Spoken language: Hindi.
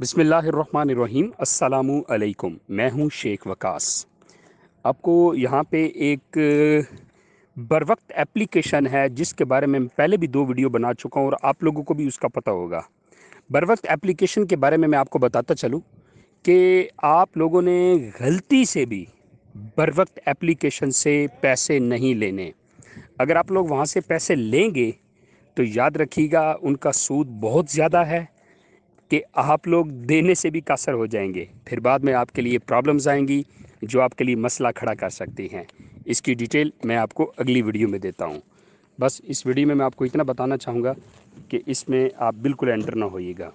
बसमीम् अल्लाम मैं हूं शेख वकास आपको यहां पे एक बर वक्त एप्लीकेशन है जिसके बारे में पहले भी दो वीडियो बना चुका हूं और आप लोगों को भी उसका पता होगा बर वक्त एप्लीकेशन के बारे में मैं आपको बताता चलूं कि आप लोगों ने गलती से भी बर वक्त एप्लीकेशन से पैसे नहीं लेने अगर आप लोग वहाँ से पैसे लेंगे तो याद रखिएगा उनका सूद बहुत ज़्यादा है कि आप लोग देने से भी कासर हो जाएंगे फिर बाद में आपके लिए प्रॉब्लम्स आएंगी जो आपके लिए मसला खड़ा कर सकती हैं इसकी डिटेल मैं आपको अगली वीडियो में देता हूँ बस इस वीडियो में मैं आपको इतना बताना चाहूँगा कि इसमें आप बिल्कुल एंटर ना होइएगा